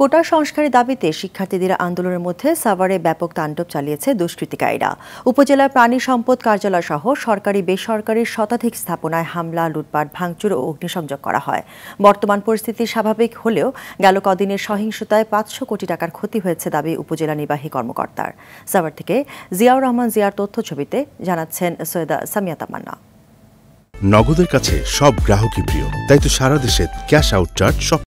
কোটা সংস্কারের দাবিতে শিক্ষার্থীদের আন্দোলনের মধ্যে সাভারে ব্যাপক তাণ্ডব চালিয়েছে দুষ্কৃতিকারীরা উপজেলার প্রাণী সম্পদ কার্যালয় সহ সরকারি বেসরকারি শতাধিক স্থাপনায় হামলা লুটপাট ভাঙচুর ও অগ্নিসংযোগ করা হয় বর্তমান পরিস্থিতি স্বাভাবিক হলেও গেল কদিনের সহিংসতায় পাঁচশো কোটি টাকার ক্ষতি হয়েছে দাবি উপজেলা নির্বাহী কর্মকর্তার সাভার থেকে জিয়াউর রহমান জিয়ার তথ্য ছবিতে জানাচ্ছেন সৈয়দা সামিয়া তামান্না নগদের কাছে সব গ্রাহকই প্রিয় তাই তো সারা দেশে ক্যাশ আউট চার্জ সব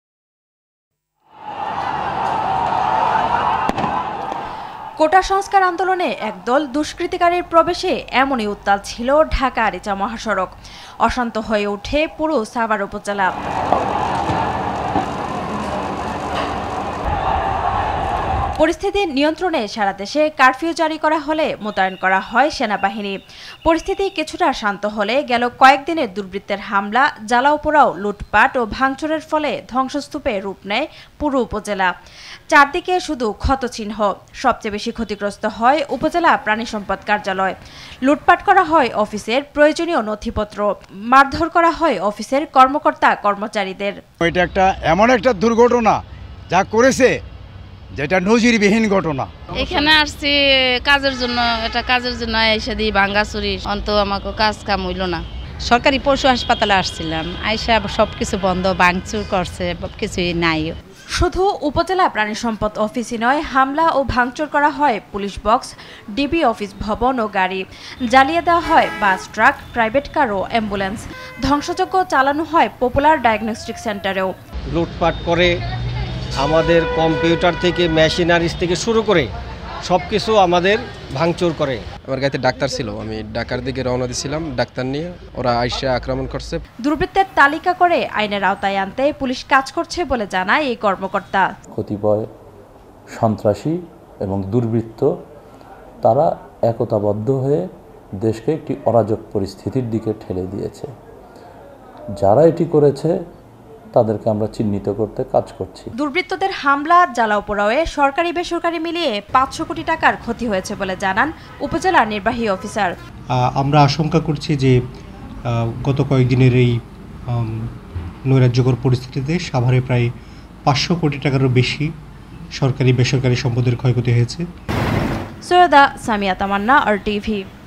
কোটা সংস্কার আন্দোলনে একদল দুষ্কৃতিকারীর প্রবেশে এমনই উত্তাল ছিল ঢাকা আরিচা মহাসড়ক অশান্ত হয়ে ওঠে পুরো সাভার উপজেলা পরিস্থিতি নিয়ন্ত্রণে সারা দেশে কারফিউ জারি করা হলে মোতায়েন করা হয় সেনাবাহিনী পরিস্থিতি কিছুটা শান্ত হলে গেল কয়েকদিনের দুর্বৃত্তের হামলা জ্বালা পোড়াও লুটপাট ও ভাঙচুরের ফলে ধ্বংসস্তূপে রূপ নেয় পুরো উপজেলা চারদিকে শুধু ক্ষতচিহ্ন সবচেয়ে বেশি ক্ষতিগ্রস্ত হয় উপজেলা প্রাণী সম্পদ কার্যালয় লুটপাট করা হয় অফিসের প্রয়োজনীয় নথিপত্র মারধর করা হয় অফিসের কর্মকর্তা কর্মচারীদের এটা একটা এমন একটা দুর্ঘটনা যা করেছে যেটা নজিরবিহীন ঘটনা এখানে আসছি কাজের জন্য এটা কাজের জন্য এসে দিই চুরি অন্ত আমাকে কাজ কাম হইল না সরকারি পশু হাসপাতালে আসছিলাম আয়সা সবকিছু বন্ধ ভাঙচুর করছে সবকিছুই নাই শুধু উপজেলা প্রাণী সম্পদ অফিসই নয় হামলা ও ভাঙচুর করা হয় পুলিশ বক্স ডিবি অফিস ভবন ও গাড়ি জ্বালিয়ে দেওয়া হয় বাস ট্রাক প্রাইভেট কার ও অ্যাম্বুলেন্স ধ্বংসযজ্ঞ চালানো হয় পপুলার ডায়াগনস্টিক সেন্টারেও লুটপাট করে আমাদের কম্পিউটার থেকে মেশিনারিজ থেকে শুরু করে সব কিছু আমাদের ভাঙচুর করে আমার গাড়িতে ডাক্তার ছিল আমি ডাকার দিকে রওনা দিছিলাম ডাক্তার নিয়ে ওরা আইসে আক্রমণ করছে দুর্বৃত্তের তালিকা করে আইনের আওতায় আনতে পুলিশ কাজ করছে বলে জানায় এই কর্মকর্তা কতিপয় সন্ত্রাসী এবং দুর্বৃত্ত তারা একতাবদ্ধ হয়ে দেশকে একটি অরাজক পরিস্থিতির দিকে ঠেলে দিয়েছে যারা এটি করেছে তাদেরকে আমরা চিহ্নিত করতে কাজ করছি দুর্বৃত্তদের হামলা জ্বালাও পোড়াওয়ে সরকারি বেসরকারি মিলিয়ে পাঁচশো কোটি টাকার ক্ষতি হয়েছে বলে জানান উপজেলা নির্বাহী অফিসার আমরা আশঙ্কা করছি যে গত কয়েকদিনের এই নৈরাজ্যকর পরিস্থিতিতে সাভারে প্রায় পাঁচশো কোটি টাকারও বেশি সরকারি বেসরকারি সম্পদের ক্ষয়ক্ষতি হয়েছে সৈয়দা সামিয়া তামান্না আর টিভি